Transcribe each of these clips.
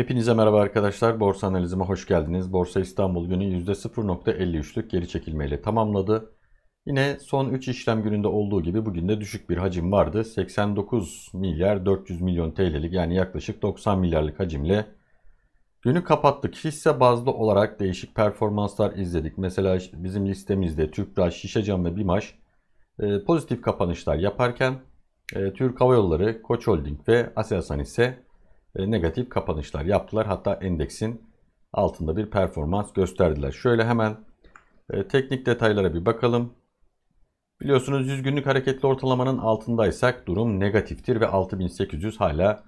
Hepinize merhaba arkadaşlar. Borsa analizime hoş geldiniz. Borsa İstanbul günü %0.53'lük geri çekilmeyle tamamladı. Yine son 3 işlem gününde olduğu gibi bugün de düşük bir hacim vardı. 89 milyar 400 milyon TL'lik yani yaklaşık 90 milyarlık hacimle günü kapattık. Hisse bazlı olarak değişik performanslar izledik. Mesela bizim listemizde Tüpraş, Şişecam ve Bimaş e, pozitif kapanışlar yaparken e, Türk Hava Yolları, Koç Holding ve Aselsan ise e, negatif kapanışlar yaptılar. Hatta endeksin altında bir performans gösterdiler. Şöyle hemen e, teknik detaylara bir bakalım. Biliyorsunuz 100 günlük hareketli ortalamanın altındaysak durum negatiftir ve 6800 hala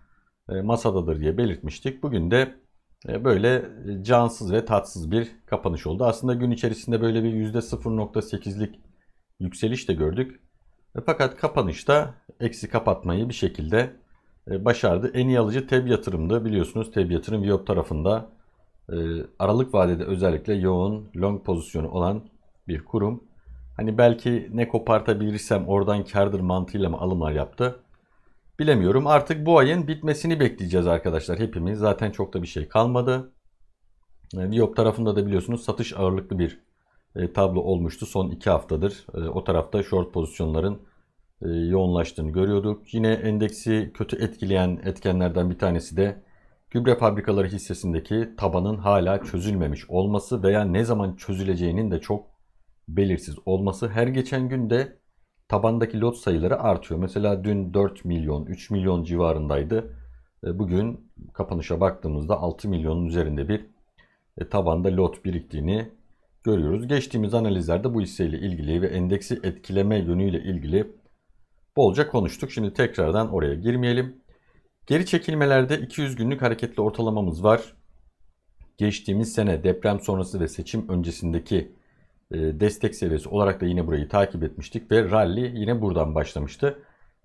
e, masadadır diye belirtmiştik. Bugün de böyle cansız ve tatsız bir kapanış oldu. Aslında gün içerisinde böyle bir %0.8'lik yükseliş de gördük. Fakat kapanışta eksi kapatmayı bir şekilde e, başardı. En iyi alıcı TEB yatırımdı. Biliyorsunuz TEB yatırım YOP tarafında e, aralık vadede özellikle yoğun long pozisyonu olan bir kurum. Hani belki ne kopartabilirsem oradan kardır mantığıyla mı alımlar yaptı? Bilemiyorum. Artık bu ayın bitmesini bekleyeceğiz arkadaşlar hepimiz. Zaten çok da bir şey kalmadı. Viyop e, tarafında da biliyorsunuz satış ağırlıklı bir tablo olmuştu son 2 haftadır. O tarafta short pozisyonların e, yoğunlaştığını görüyorduk. Yine endeksi kötü etkileyen etkenlerden bir tanesi de gübre fabrikaları hissesindeki tabanın hala çözülmemiş olması veya ne zaman çözüleceğinin de çok belirsiz olması. Her geçen günde tabandaki lot sayıları artıyor. Mesela dün 4 milyon, 3 milyon civarındaydı. E, bugün kapanışa baktığımızda 6 milyonun üzerinde bir e, tabanda lot biriktiğini görüyoruz. Geçtiğimiz analizlerde bu hisseyle ilgili ve endeksi etkileme yönüyle ilgili bolca konuştuk. Şimdi tekrardan oraya girmeyelim. Geri çekilmelerde 200 günlük hareketli ortalamamız var. Geçtiğimiz sene deprem sonrası ve seçim öncesindeki e, destek seviyesi olarak da yine burayı takip etmiştik ve rally yine buradan başlamıştı.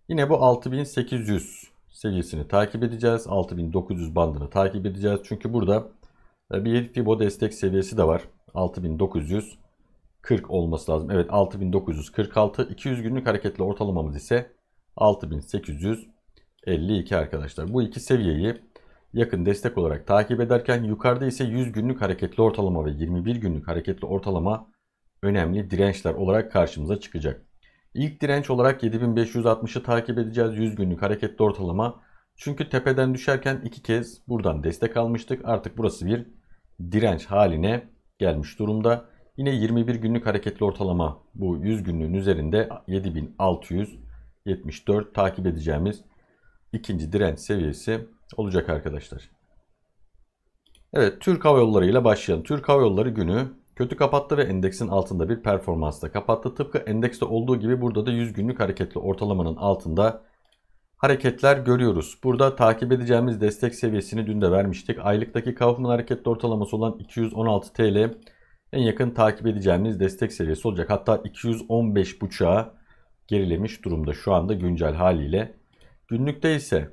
Yine bu 6800 seviyesini takip edeceğiz. 6900 bandını takip edeceğiz. Çünkü burada e, bir Fibo destek seviyesi de var. 6900 40 olması lazım. Evet 6946. 200 günlük hareketli ortalamamız ise 6852 arkadaşlar. Bu iki seviyeyi yakın destek olarak takip ederken yukarıda ise 100 günlük hareketli ortalama ve 21 günlük hareketli ortalama önemli dirençler olarak karşımıza çıkacak. İlk direnç olarak 7560'ı takip edeceğiz 100 günlük hareketli ortalama. Çünkü tepeden düşerken iki kez buradan destek almıştık. Artık burası bir direnç haline gelmiş durumda. Yine 21 günlük hareketli ortalama bu 100 günlüğün üzerinde 7674 takip edeceğimiz ikinci direnç seviyesi olacak arkadaşlar. Evet Türk Hava Yolları ile başlayalım. Türk Hava Yolları günü kötü kapattı ve endeksin altında bir performansla kapattı. Tıpkı endekste olduğu gibi burada da 100 günlük hareketli ortalamanın altında hareketler görüyoruz. Burada takip edeceğimiz destek seviyesini dün de vermiştik. Aylıktaki Kaufman hareketli ortalaması olan 216 TL en yakın takip edeceğimiz destek seviyesi olacak. Hatta 215.5'a gerilemiş durumda şu anda güncel haliyle. Günlükte ise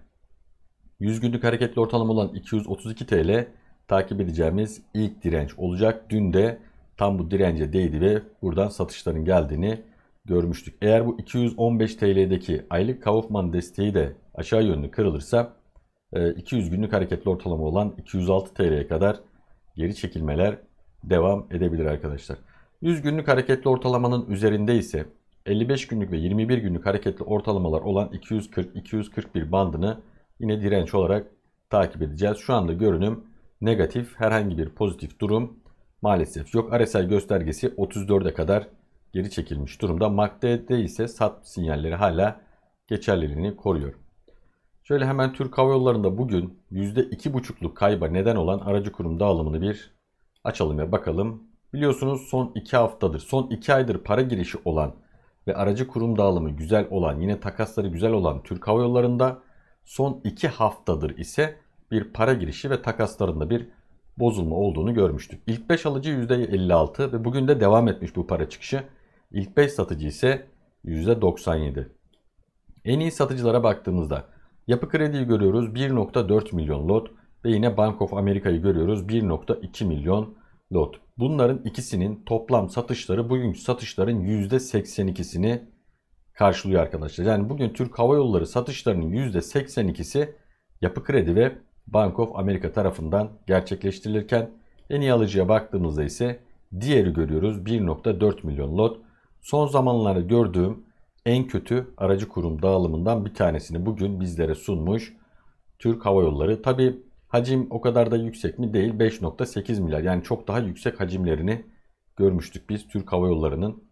100 günlük hareketli ortalama olan 232 TL takip edeceğimiz ilk direnç olacak. Dün de tam bu dirence değdi ve buradan satışların geldiğini görmüştük. Eğer bu 215 TL'deki aylık Kaufman desteği de aşağı yönlü kırılırsa 200 e, günlük hareketli ortalama olan 206 TL'ye kadar geri çekilmeler devam edebilir arkadaşlar. 100 günlük hareketli ortalamanın üzerinde ise 55 günlük ve 21 günlük hareketli ortalamalar olan 240-241 bandını yine direnç olarak takip edeceğiz. Şu anda görünüm negatif herhangi bir pozitif durum maalesef yok. RSI göstergesi 34'e kadar geri çekilmiş durumda. MACD'de ise sat sinyalleri hala geçerliliğini koruyor. Şöyle hemen Türk Hava Yolları'nda bugün %2,5'luk kayba neden olan aracı kurum dağılımını bir Açalım ve bakalım. Biliyorsunuz son 2 haftadır, son 2 aydır para girişi olan ve aracı kurum dağılımı güzel olan, yine takasları güzel olan Türk Hava Yolları'nda son 2 haftadır ise bir para girişi ve takaslarında bir bozulma olduğunu görmüştük. İlk 5 alıcı %56 ve bugün de devam etmiş bu para çıkışı. İlk 5 satıcı ise %97. En iyi satıcılara baktığımızda Yapı Kredi'yi görüyoruz 1.4 milyon lot. Ve yine Bank of America'yı görüyoruz. 1.2 milyon lot. Bunların ikisinin toplam satışları bugün satışların %82'sini karşılıyor arkadaşlar. Yani bugün Türk Hava Yolları satışlarının %82'si Yapı Kredi ve Bank of America tarafından gerçekleştirilirken en iyi alıcıya baktığımızda ise diğeri görüyoruz 1.4 milyon lot. Son zamanlarda gördüğüm en kötü aracı kurum dağılımından bir tanesini bugün bizlere sunmuş Türk Hava Yolları. Tabi Hacim o kadar da yüksek mi? Değil. 5.8 milyar. Yani çok daha yüksek hacimlerini görmüştük biz Türk Hava Yolları'nın.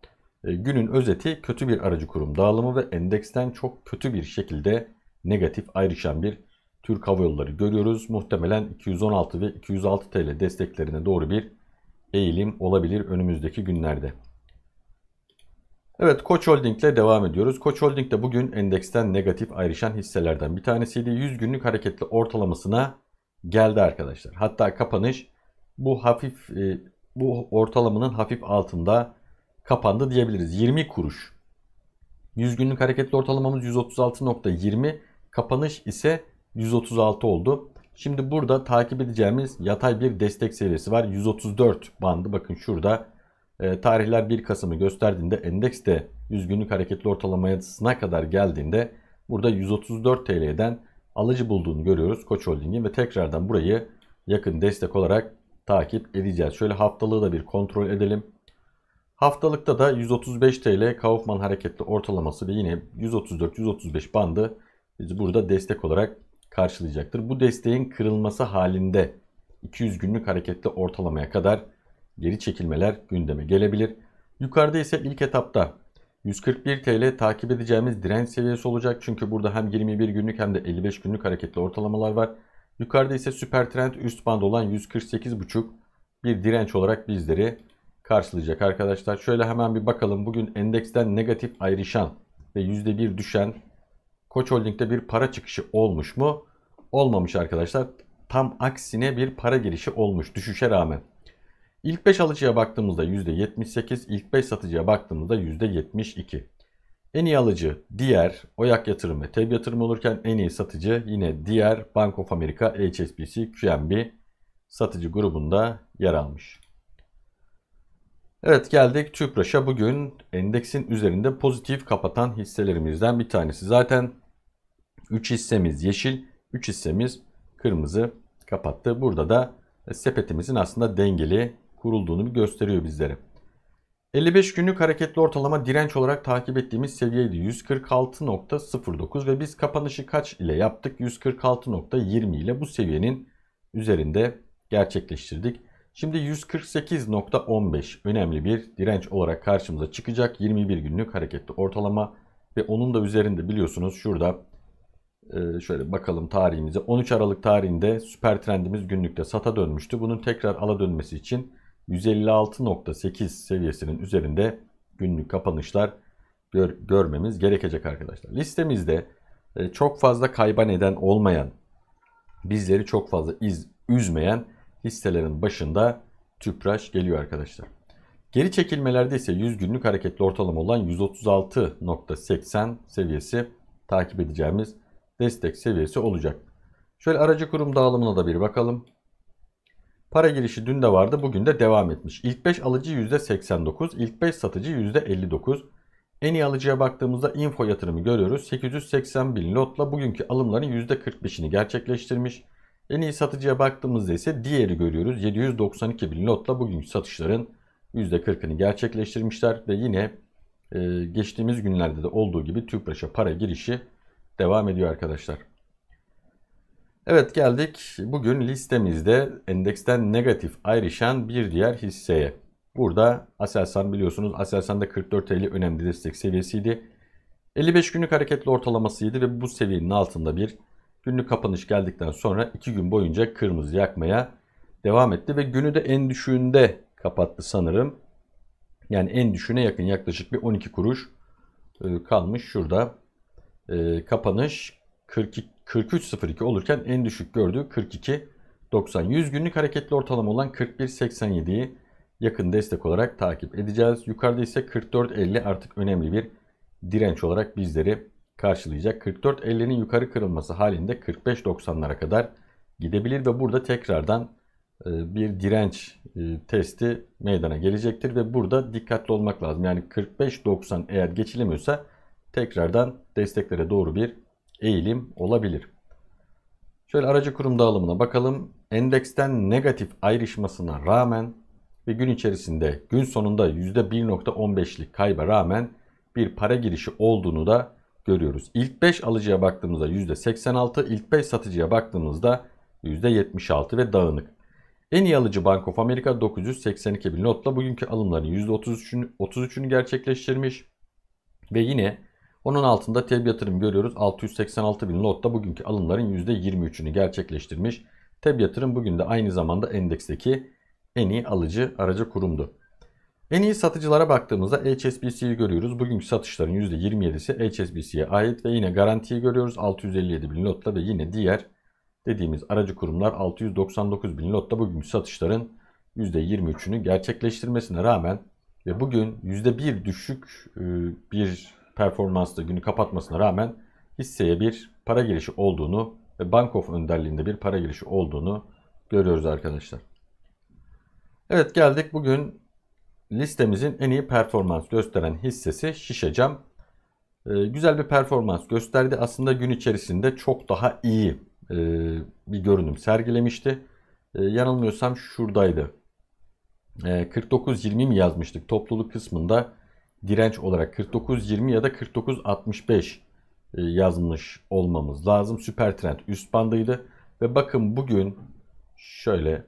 E, günün özeti kötü bir aracı kurum dağılımı ve endeksten çok kötü bir şekilde negatif ayrışan bir Türk Hava Yolları görüyoruz. Muhtemelen 216 ve 206 TL desteklerine doğru bir eğilim olabilir önümüzdeki günlerde. Evet Koç Holding ile devam ediyoruz. Koç Holding de bugün endeksten negatif ayrışan hisselerden bir tanesiydi. 100 günlük hareketli ortalamasına geldi arkadaşlar. Hatta kapanış bu hafif e, bu ortalamanın hafif altında kapandı diyebiliriz. 20 kuruş. 100 günlük hareketli ortalamamız 136.20. Kapanış ise 136 oldu. Şimdi burada takip edeceğimiz yatay bir destek seviyesi var. 134 bandı bakın şurada. E, tarihler 1 Kasım'ı gösterdiğinde endeks de 100 günlük hareketli ortalamasına kadar geldiğinde burada 134 TL'den alıcı bulduğunu görüyoruz Koç Holding'in ve tekrardan burayı yakın destek olarak takip edeceğiz. Şöyle haftalığı da bir kontrol edelim. Haftalıkta da 135 TL Kaufman hareketli ortalaması ve yine 134-135 bandı bizi burada destek olarak karşılayacaktır. Bu desteğin kırılması halinde 200 günlük hareketli ortalamaya kadar geri çekilmeler gündeme gelebilir. Yukarıda ise ilk etapta 141 TL takip edeceğimiz direnç seviyesi olacak. Çünkü burada hem 21 günlük hem de 55 günlük hareketli ortalamalar var. Yukarıda ise süper trend üst band olan 148.5 bir direnç olarak bizleri karşılayacak arkadaşlar. Şöyle hemen bir bakalım. Bugün endeksten negatif ayrışan ve %1 düşen Koç Holding'de bir para çıkışı olmuş mu? Olmamış arkadaşlar. Tam aksine bir para girişi olmuş düşüşe rağmen. İlk 5 alıcıya baktığımızda %78, ilk 5 satıcıya baktığımızda %72. En iyi alıcı diğer Oyak Yatırım ve TEB Yatırım olurken en iyi satıcı yine diğer Bank of America, HSBC, QNB satıcı grubunda yer almış. Evet geldik TÜPRAŞ'a bugün endeksin üzerinde pozitif kapatan hisselerimizden bir tanesi. Zaten 3 hissemiz yeşil, 3 hissemiz kırmızı kapattı. Burada da sepetimizin aslında dengeli kurulduğunu bir gösteriyor bizlere. 55 günlük hareketli ortalama direnç olarak takip ettiğimiz seviyeydi 146.09 ve biz kapanışı kaç ile yaptık? 146.20 ile bu seviyenin üzerinde gerçekleştirdik. Şimdi 148.15 önemli bir direnç olarak karşımıza çıkacak 21 günlük hareketli ortalama ve onun da üzerinde biliyorsunuz şurada e, şöyle bakalım tarihimize 13 Aralık tarihinde süper trendimiz günlükte sata dönmüştü. Bunun tekrar ala dönmesi için 156.8 seviyesinin üzerinde günlük kapanışlar gör, görmemiz gerekecek arkadaşlar. Listemizde e, çok fazla kayba neden olmayan, bizleri çok fazla iz, üzmeyen hisselerin başında tüpraş geliyor arkadaşlar. Geri çekilmelerde ise 100 günlük hareketli ortalama olan 136.80 seviyesi takip edeceğimiz destek seviyesi olacak. Şöyle aracı kurum dağılımına da bir bakalım. Para girişi dün de vardı bugün de devam etmiş. İlk 5 alıcı %89, ilk 5 satıcı %59. En iyi alıcıya baktığımızda info yatırımı görüyoruz. 880 bin lotla bugünkü alımların %45'ini gerçekleştirmiş. En iyi satıcıya baktığımızda ise diğeri görüyoruz. 792 bin lotla bugünkü satışların %40'ını gerçekleştirmişler. Ve yine e, geçtiğimiz günlerde de olduğu gibi TÜPRAŞ'a para girişi devam ediyor arkadaşlar. Evet geldik bugün listemizde endeksten negatif ayrışan bir diğer hisseye. Burada Aselsan biliyorsunuz Aselsan'da 44.50 önemli destek seviyesiydi. 55 günlük hareketli ortalamasıydı ve bu seviyenin altında bir günlük kapanış geldikten sonra 2 gün boyunca kırmızı yakmaya devam etti ve günü de en düşüğünde kapattı sanırım. Yani en düşüğüne yakın yaklaşık bir 12 kuruş e, kalmış şurada. E, kapanış 42 43.02 olurken en düşük gördüğü 42.90. 100 günlük hareketli ortalama olan 41.87'yi yakın destek olarak takip edeceğiz. Yukarıda ise 44.50 artık önemli bir direnç olarak bizleri karşılayacak. 44.50'nin yukarı kırılması halinde 45.90'lara kadar gidebilir ve burada tekrardan e, bir direnç e, testi meydana gelecektir ve burada dikkatli olmak lazım. Yani 45.90 eğer geçilemiyorsa tekrardan desteklere doğru bir eğilim olabilir. Şöyle aracı kurum dağılımına bakalım. Endeksten negatif ayrışmasına rağmen ve gün içerisinde gün sonunda %1.15'lik kayba rağmen bir para girişi olduğunu da görüyoruz. İlk 5 alıcıya baktığımızda %86, ilk 5 satıcıya baktığımızda %76 ve dağınık. En iyi alıcı Bank of America 982 bin notla bugünkü alımların %33'ünü 33'ünü gerçekleştirmiş. Ve yine onun altında TEB yatırım görüyoruz. 686 bin lotta bugünkü alımların %23'ünü gerçekleştirmiş. TEB yatırım bugün de aynı zamanda endeksteki en iyi alıcı aracı kurumdu. En iyi satıcılara baktığımızda HSBC'yi görüyoruz. Bugünkü satışların %27'si HSBC'ye ait ve yine garantiyi görüyoruz 657 bin lotla ve yine diğer dediğimiz aracı kurumlar 699 bin lotta bugünkü satışların %23'ünü gerçekleştirmesine rağmen ve bugün %1 düşük e, bir performanslı günü kapatmasına rağmen hisseye bir para girişi olduğunu ve Bank of önderliğinde bir para girişi olduğunu görüyoruz arkadaşlar. Evet geldik bugün listemizin en iyi performans gösteren hissesi Şişe Cam. Ee, güzel bir performans gösterdi. Aslında gün içerisinde çok daha iyi e, bir görünüm sergilemişti. E, yanılmıyorsam şuradaydı. E, ee, 49 mi yazmıştık topluluk kısmında direnç olarak 49.20 ya da 49.65 e, yazmış olmamız lazım. Süper trend üst bandıydı ve bakın bugün şöyle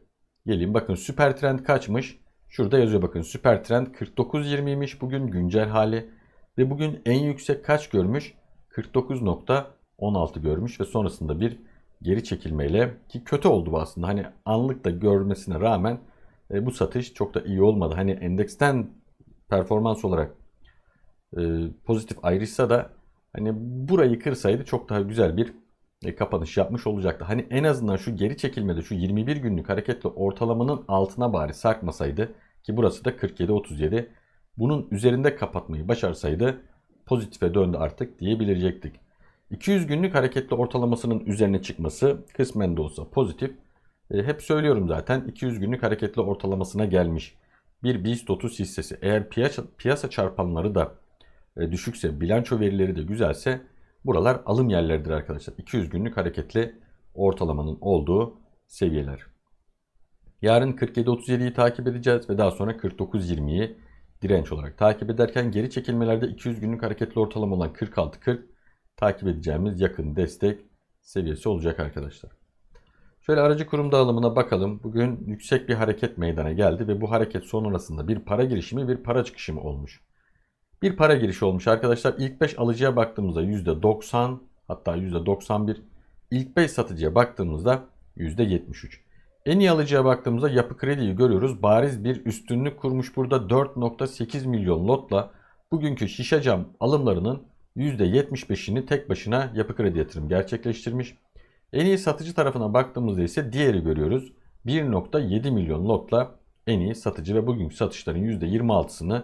geleyim bakın süper trend kaçmış. Şurada yazıyor bakın süper trend 49.20'ymiş bugün güncel hali ve bugün en yüksek kaç görmüş? 49.16 görmüş ve sonrasında bir geri çekilmeyle ki kötü oldu aslında. Hani anlık da görmesine rağmen e, bu satış çok da iyi olmadı. Hani endeksten performans olarak e, pozitif ayrışsa da hani burayı kırsaydı çok daha güzel bir e, kapanış yapmış olacaktı. Hani en azından şu geri çekilmede şu 21 günlük hareketli ortalamanın altına bari sarkmasaydı ki burası da 47-37 bunun üzerinde kapatmayı başarsaydı pozitife döndü artık diyebilecektik. 200 günlük hareketli ortalamasının üzerine çıkması kısmen de olsa pozitif. E, hep söylüyorum zaten 200 günlük hareketli ortalamasına gelmiş bir BIST 30 hissesi. Eğer piyasa, piyasa çarpanları da e, düşükse, bilanço verileri de güzelse buralar alım yerleridir arkadaşlar. 200 günlük hareketli ortalamanın olduğu seviyeler. Yarın 47.37'yi takip edeceğiz ve daha sonra 49.20'yi direnç olarak takip ederken geri çekilmelerde 200 günlük hareketli ortalama olan 46.40 takip edeceğimiz yakın destek seviyesi olacak arkadaşlar. Şöyle aracı kurum dağılımına bakalım. Bugün yüksek bir hareket meydana geldi ve bu hareket sonrasında bir para girişimi bir para çıkışımı olmuş bir para girişi olmuş arkadaşlar. İlk 5 alıcıya baktığımızda %90 hatta %91. İlk 5 satıcıya baktığımızda %73. En iyi alıcıya baktığımızda yapı krediyi görüyoruz. Bariz bir üstünlük kurmuş burada 4.8 milyon lotla bugünkü şişe cam alımlarının %75'ini tek başına yapı kredi yatırım gerçekleştirmiş. En iyi satıcı tarafına baktığımızda ise diğeri görüyoruz. 1.7 milyon lotla en iyi satıcı ve bugünkü satışların %26'sını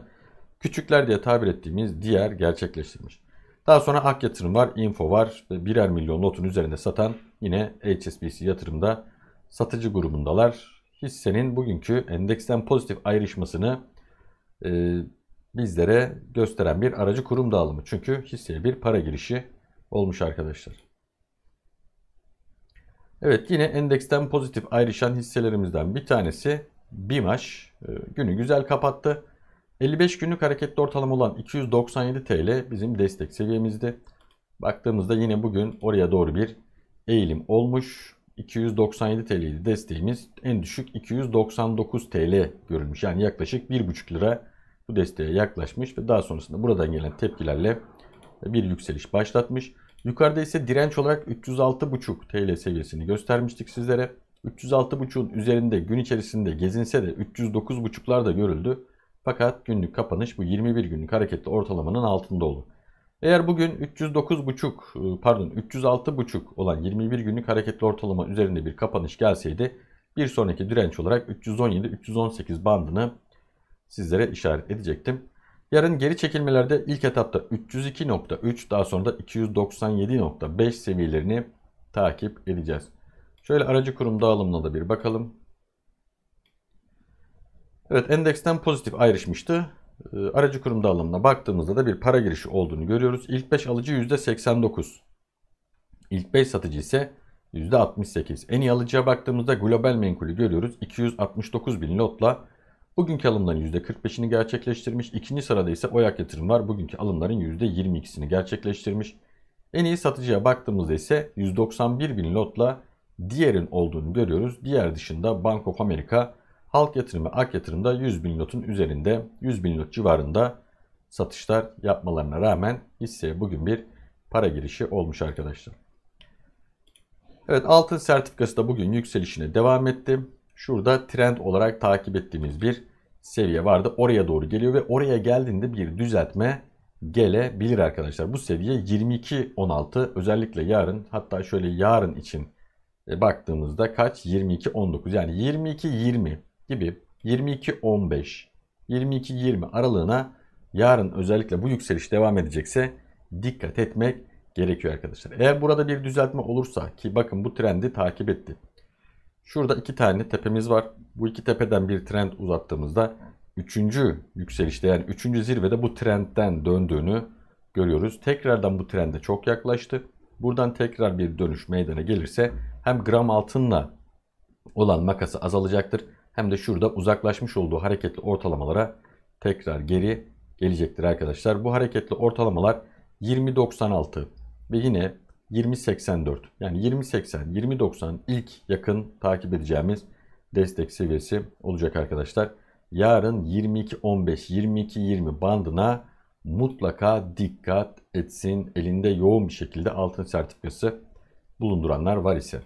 Küçükler diye tabir ettiğimiz diğer gerçekleştirmiş. Daha sonra Ak Yatırım var, Info var ve birer milyon lotun üzerinde satan yine HSBC yatırımda satıcı grubundalar. Hissenin bugünkü endeksten pozitif ayrışmasını e, bizlere gösteren bir aracı kurum dağılımı. Çünkü hisseye bir para girişi olmuş arkadaşlar. Evet yine endeksten pozitif ayrışan hisselerimizden bir tanesi BİMAŞ e, günü güzel kapattı. 55 günlük hareketli ortalama olan 297 TL bizim destek seviyemizdi. Baktığımızda yine bugün oraya doğru bir eğilim olmuş. 297 TL'ydi desteğimiz. En düşük 299 TL görülmüş. Yani yaklaşık 1,5 lira bu desteğe yaklaşmış ve daha sonrasında buradan gelen tepkilerle bir yükseliş başlatmış. Yukarıda ise direnç olarak 306,5 TL seviyesini göstermiştik sizlere. 306,5'un üzerinde gün içerisinde gezinse de 309,5'lar da görüldü. Fakat günlük kapanış bu 21 günlük hareketli ortalamanın altında oldu. Eğer bugün 309,5 e, pardon 306,5 olan 21 günlük hareketli ortalama üzerinde bir kapanış gelseydi bir sonraki direnç olarak 317-318 bandını sizlere işaret edecektim. Yarın geri çekilmelerde ilk etapta 302.3 daha sonra da 297.5 seviyelerini takip edeceğiz. Şöyle aracı kurum dağılımına da bir bakalım. Evet endeksten pozitif ayrışmıştı. Ee, aracı kurum dağılımına baktığımızda da bir para girişi olduğunu görüyoruz. İlk 5 alıcı %89. İlk 5 satıcı ise %68. En iyi alıcıya baktığımızda global menkulü görüyoruz. 269 bin lotla bugünkü alımların %45'ini gerçekleştirmiş. İkinci sırada ise Oyak Yatırım var. Bugünkü alımların %22'sini gerçekleştirmiş. En iyi satıcıya baktığımızda ise 191 bin lotla diğerin olduğunu görüyoruz. Diğer dışında Bank of America Halk yatırımı ak yatırımda 100 bin lotun üzerinde 100 bin lot civarında satışlar yapmalarına rağmen hisseye bugün bir para girişi olmuş arkadaşlar. Evet altın sertifikası da bugün yükselişine devam etti. Şurada trend olarak takip ettiğimiz bir seviye vardı. Oraya doğru geliyor ve oraya geldiğinde bir düzeltme gelebilir arkadaşlar. Bu seviye 22.16 özellikle yarın hatta şöyle yarın için e, baktığımızda kaç? 22.19 yani 22.20 gibi 22-15, 22-20 aralığına yarın özellikle bu yükseliş devam edecekse dikkat etmek gerekiyor arkadaşlar. Eğer burada bir düzeltme olursa ki bakın bu trendi takip etti. Şurada iki tane tepemiz var. Bu iki tepeden bir trend uzattığımızda üçüncü yükselişte yani üçüncü zirvede bu trendden döndüğünü görüyoruz. Tekrardan bu trende çok yaklaştı. Buradan tekrar bir dönüş meydana gelirse hem gram altınla olan makası azalacaktır hem de şurada uzaklaşmış olduğu hareketli ortalamalara tekrar geri gelecektir arkadaşlar. Bu hareketli ortalamalar 20.96 ve yine 20.84 yani 20.80 20.90 ilk yakın takip edeceğimiz destek seviyesi olacak arkadaşlar. Yarın 22.15 22.20 bandına mutlaka dikkat etsin. Elinde yoğun bir şekilde altın sertifikası bulunduranlar var ise.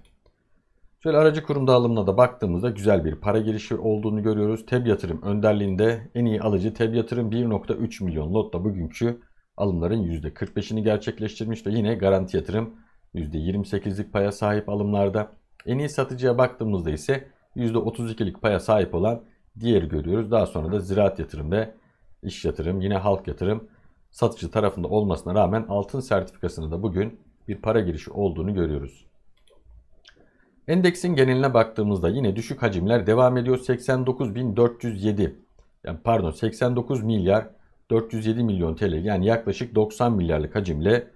Şöyle aracı kurum dağılımına da baktığımızda güzel bir para girişi olduğunu görüyoruz. TEB Yatırım önderliğinde en iyi alıcı TEB Yatırım 1.3 milyon lotla bugünkü alımların %45'ini gerçekleştirmiş ve yine garanti yatırım %28'lik paya sahip alımlarda. En iyi satıcıya baktığımızda ise %32'lik paya sahip olan diğeri görüyoruz. Daha sonra da ziraat yatırım ve iş yatırım yine halk yatırım satıcı tarafında olmasına rağmen altın sertifikasını da bugün bir para girişi olduğunu görüyoruz. Endeksin geneline baktığımızda yine düşük hacimler devam ediyor. 89.407 yani pardon 89 milyar 407 milyon TL yani yaklaşık 90 milyarlık hacimle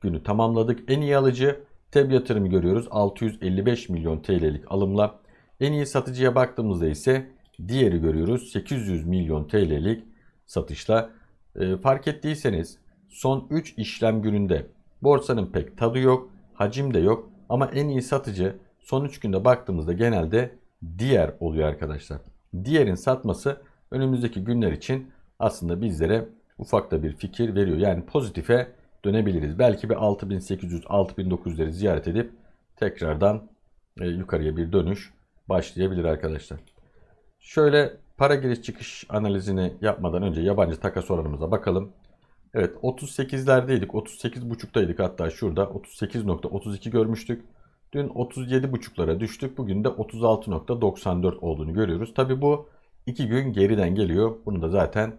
günü tamamladık. En iyi alıcı TEB yatırım görüyoruz 655 milyon TL'lik alımla. En iyi satıcıya baktığımızda ise diğeri görüyoruz 800 milyon TL'lik satışla. E, fark ettiyseniz son 3 işlem gününde borsanın pek tadı yok, hacim de yok ama en iyi satıcı Son 3 günde baktığımızda genelde diğer oluyor arkadaşlar. Diğerin satması önümüzdeki günler için aslında bizlere ufak da bir fikir veriyor. Yani pozitife dönebiliriz. Belki bir 6800-6900'leri ziyaret edip tekrardan e, yukarıya bir dönüş başlayabilir arkadaşlar. Şöyle para giriş çıkış analizini yapmadan önce yabancı takas oranımıza bakalım. Evet 38'lerdeydik. 38.5'taydık hatta şurada. 38.32 görmüştük. Dün 37.5'lara düştük. Bugün de 36.94 olduğunu görüyoruz. Tabi bu iki gün geriden geliyor. Bunu da zaten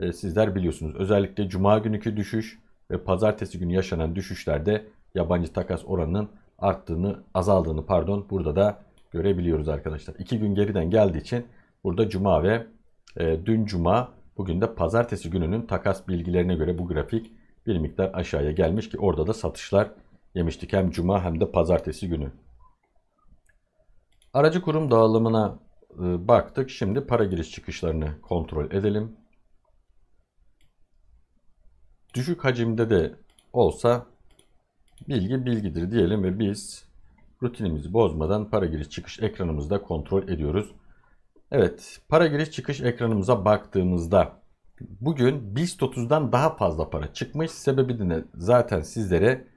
e, sizler biliyorsunuz. Özellikle cuma günkü düşüş ve pazartesi günü yaşanan düşüşlerde yabancı takas oranının arttığını, azaldığını pardon burada da görebiliyoruz arkadaşlar. İki gün geriden geldiği için burada cuma ve e, dün cuma bugün de pazartesi gününün takas bilgilerine göre bu grafik bir miktar aşağıya gelmiş ki orada da satışlar yemiştik hem cuma hem de pazartesi günü. Aracı kurum dağılımına e, baktık. Şimdi para giriş çıkışlarını kontrol edelim. Düşük hacimde de olsa bilgi bilgidir diyelim ve biz rutinimizi bozmadan para giriş çıkış ekranımızda kontrol ediyoruz. Evet, para giriş çıkış ekranımıza baktığımızda bugün BIST 30'dan daha fazla para çıkmış. Sebebi de zaten sizlere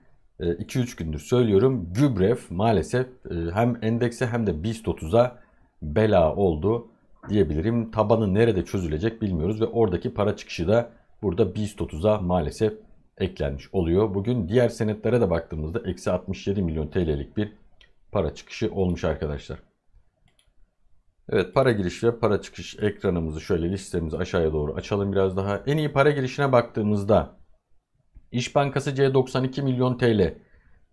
2-3 e, gündür söylüyorum. Gübref maalesef e, hem endekse hem de BIST 30'a bela oldu diyebilirim. Tabanı nerede çözülecek bilmiyoruz ve oradaki para çıkışı da burada BIST 30'a maalesef eklenmiş oluyor. Bugün diğer senetlere de baktığımızda eksi 67 milyon TL'lik bir para çıkışı olmuş arkadaşlar. Evet para giriş ve para çıkış ekranımızı şöyle listemizi aşağıya doğru açalım biraz daha. En iyi para girişine baktığımızda İş Bankası C 92 milyon TL.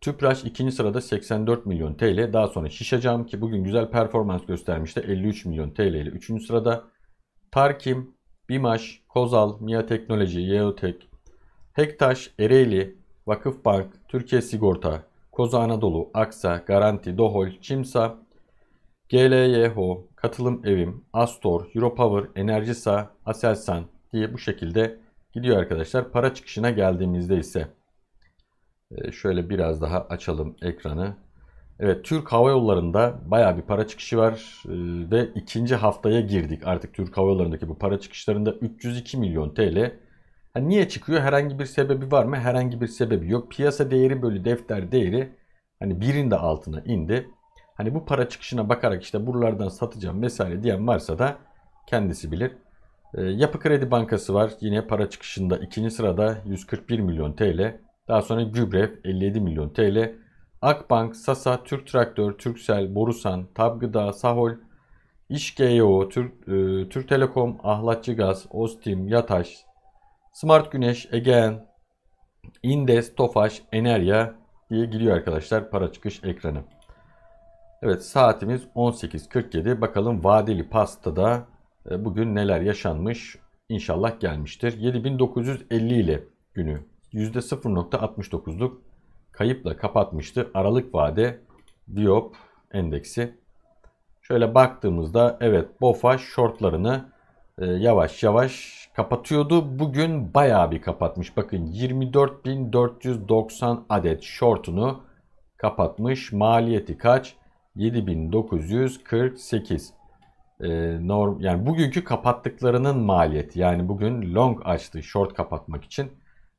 Tüpraş ikinci sırada 84 milyon TL. Daha sonra Şişecam ki bugün güzel performans göstermişti 53 milyon TL ile 3. sırada. Tarkim, Bimaş, Kozal, Mia Teknoloji, Yeotek, Hektaş, Ereğli, Vakıfbank, Türkiye Sigorta, Koza Anadolu, Aksa, Garanti, Dohol, Çimsa, GLYHO, Katılım Evim, Astor, Europower, Enerjisa, Aselsan diye bu şekilde gidiyor arkadaşlar. Para çıkışına geldiğimizde ise e, şöyle biraz daha açalım ekranı. Evet Türk Hava Yolları'nda baya bir para çıkışı var e, ve ikinci haftaya girdik. Artık Türk Hava Yolları'ndaki bu para çıkışlarında 302 milyon TL. Yani niye çıkıyor? Herhangi bir sebebi var mı? Herhangi bir sebebi yok. Piyasa değeri bölü defter değeri hani birin de altına indi. Hani bu para çıkışına bakarak işte buralardan satacağım vesaire diyen varsa da kendisi bilir. Ee, Yapı Kredi Bankası var. Yine para çıkışında ikinci sırada 141 milyon TL. Daha sonra Gübrev 57 milyon TL. Akbank, Sasa, Türk Traktör, Türksel, Borusan, Tabgıda, Sahol, İşgeo, Türk, e, Türk Telekom, Ahlatçı Gaz, Ostim, Yataş, Smart Güneş, Egean, Indes, Tofaş, Enerya diye gidiyor arkadaşlar para çıkış ekranı. Evet saatimiz 18.47. Bakalım vadeli pastada e, bugün neler yaşanmış inşallah gelmiştir. 7950 ile günü %0.69'luk kayıpla kapatmıştı Aralık vade Diop endeksi. Şöyle baktığımızda evet BOFA shortlarını e, yavaş yavaş kapatıyordu. Bugün bayağı bir kapatmış. Bakın 24.490 adet shortunu kapatmış. Maliyeti kaç? 7.948 e, norm yani bugünkü kapattıklarının maliyeti. Yani bugün long açtı short kapatmak için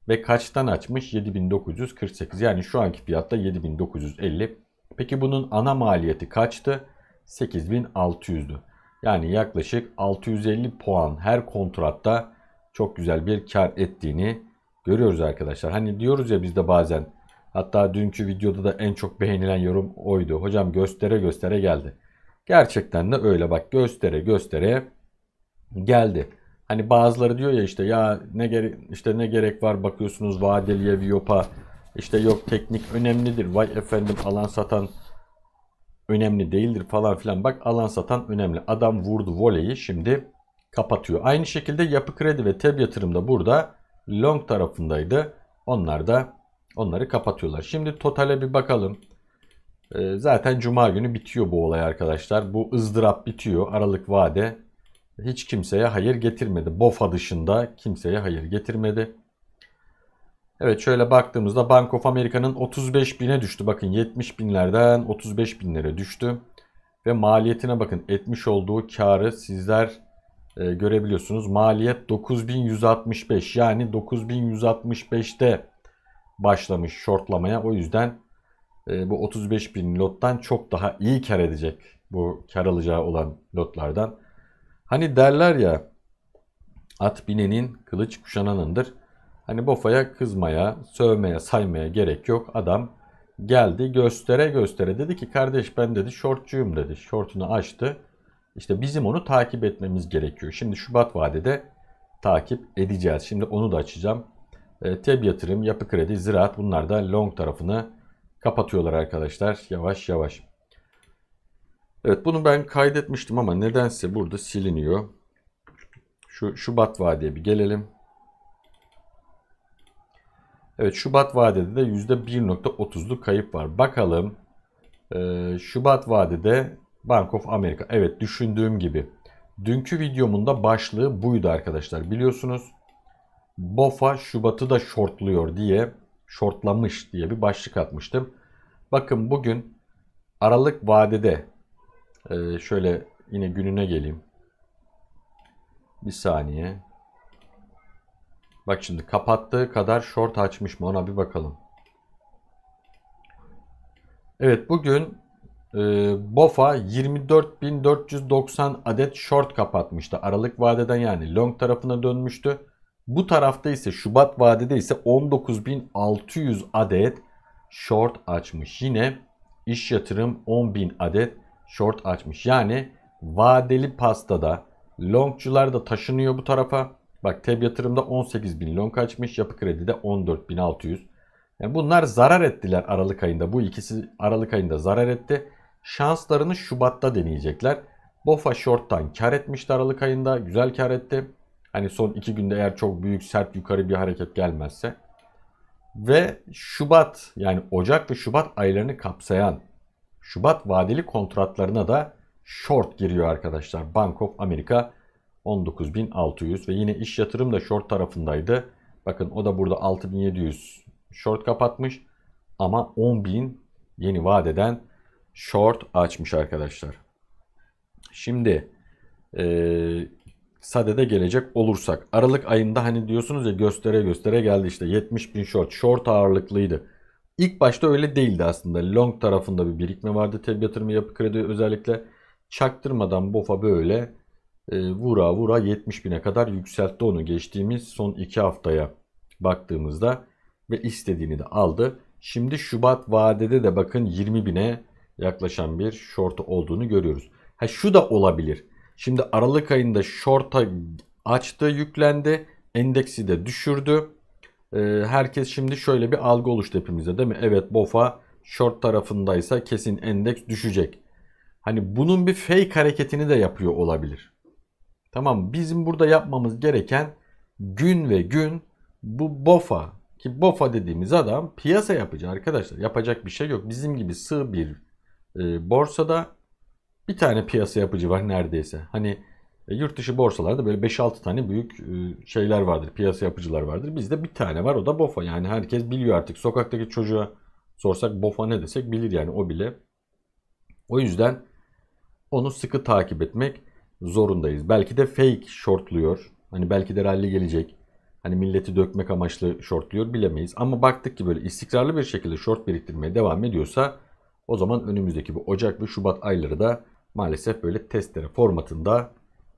ve kaçtan açmış? 7948. Yani şu anki fiyatta 7950. Peki bunun ana maliyeti kaçtı? 8600'dü. Yani yaklaşık 650 puan her kontratta çok güzel bir kar ettiğini görüyoruz arkadaşlar. Hani diyoruz ya biz de bazen hatta dünkü videoda da en çok beğenilen yorum oydu. Hocam göstere göstere geldi. Gerçekten de öyle bak göstere göstere geldi. Hani bazıları diyor ya işte ya ne gerek işte ne gerek var bakıyorsunuz vadeliye Viyop'a işte yok teknik önemlidir. Vay efendim alan satan önemli değildir falan filan. Bak alan satan önemli. Adam vurdu voleyi şimdi kapatıyor. Aynı şekilde yapı kredi ve teb yatırım da burada long tarafındaydı. Onlar da onları kapatıyorlar. Şimdi totale bir bakalım. Ee, zaten cuma günü bitiyor bu olay arkadaşlar. Bu ızdırap bitiyor. Aralık vade hiç kimseye hayır getirmedi. BOFA dışında kimseye hayır getirmedi. Evet şöyle baktığımızda Bank of America'nın 35 bine düştü. Bakın 70 binlerden 35 binlere düştü. Ve maliyetine bakın etmiş olduğu karı sizler e, görebiliyorsunuz. Maliyet 9165 yani 9165'te başlamış şortlamaya. O yüzden ee, bu 35 bin lottan çok daha iyi kar edecek bu kar alacağı olan lotlardan. Hani derler ya at binenin kılıç kuşananındır. Hani Bofa'ya kızmaya, sövmeye, saymaya gerek yok. Adam geldi göstere göstere dedi ki kardeş ben dedi şortçuyum dedi. Şortunu açtı. İşte bizim onu takip etmemiz gerekiyor. Şimdi Şubat vadede takip edeceğiz. Şimdi onu da açacağım. E, TEB yatırım, yapı kredi, ziraat bunlar da long tarafını kapatıyorlar arkadaşlar yavaş yavaş. Evet bunu ben kaydetmiştim ama nedense burada siliniyor. Şu Şubat vadeye bir gelelim. Evet Şubat vadede de %1.30'luk kayıp var. Bakalım e, Şubat vadede Bank of America. Evet düşündüğüm gibi. Dünkü videomun da başlığı buydu arkadaşlar biliyorsunuz. BOFA Şubat'ı da shortluyor diye şortlamış diye bir başlık atmıştım. Bakın bugün aralık vadede e, şöyle yine gününe geleyim. Bir saniye. Bak şimdi kapattığı kadar short açmış mı ona bir bakalım. Evet bugün e, BOFA 24.490 adet short kapatmıştı. Aralık vadeden yani long tarafına dönmüştü. Bu tarafta ise Şubat vadede ise 19.600 adet short açmış. Yine iş yatırım 10.000 adet short açmış. Yani vadeli pastada longçular da taşınıyor bu tarafa. Bak TEB yatırımda 18.000 long açmış. Yapı kredide 14.600. Yani bunlar zarar ettiler Aralık ayında. Bu ikisi Aralık ayında zarar etti. Şanslarını Şubat'ta deneyecekler. Bofa Short'tan kar etmişti Aralık ayında. Güzel kar etti. Hani son iki günde eğer çok büyük sert yukarı bir hareket gelmezse. Ve Şubat yani Ocak ve Şubat aylarını kapsayan Şubat vadeli kontratlarına da short giriyor arkadaşlar. Bank of America 19.600 ve yine iş yatırım da short tarafındaydı. Bakın o da burada 6.700 short kapatmış ama 10.000 yeni vadeden short açmış arkadaşlar. Şimdi e, sadede gelecek olursak. Aralık ayında hani diyorsunuz ya göstere göstere geldi işte 70 bin short. Short ağırlıklıydı. İlk başta öyle değildi aslında. Long tarafında bir birikme vardı. Teb yatırımı yapı kredi özellikle çaktırmadan BOFA böyle e, vura vura 70 bine kadar yükseltti onu. Geçtiğimiz son 2 haftaya baktığımızda ve istediğini de aldı. Şimdi Şubat vadede de bakın 20 bine yaklaşan bir short olduğunu görüyoruz. Ha şu da olabilir. Şimdi Aralık ayında short'a açtı yüklendi. Endeksi de düşürdü. Ee, herkes şimdi şöyle bir algı oluştu hepimizde değil mi? Evet BOFA short tarafındaysa kesin endeks düşecek. Hani bunun bir fake hareketini de yapıyor olabilir. Tamam bizim burada yapmamız gereken gün ve gün bu BOFA ki BOFA dediğimiz adam piyasa yapacak arkadaşlar. Yapacak bir şey yok. Bizim gibi sığ bir e, borsada bir tane piyasa yapıcı var neredeyse. Hani e, yurt dışı borsalarda böyle 5-6 tane büyük e, şeyler vardır. Piyasa yapıcılar vardır. Bizde bir tane var o da BOFA. Yani herkes biliyor artık. Sokaktaki çocuğa sorsak BOFA ne desek bilir yani o bile. O yüzden onu sıkı takip etmek zorundayız. Belki de fake shortluyor. Hani belki de rally gelecek. Hani milleti dökmek amaçlı shortluyor bilemeyiz. Ama baktık ki böyle istikrarlı bir şekilde short biriktirmeye devam ediyorsa o zaman önümüzdeki bu Ocak ve Şubat ayları da maalesef böyle testere formatında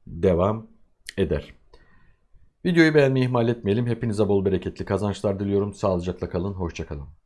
devam eder. Videoyu beğenmeyi ihmal etmeyelim. Hepinize bol bereketli kazançlar diliyorum. Sağlıcakla kalın, hoşçakalın.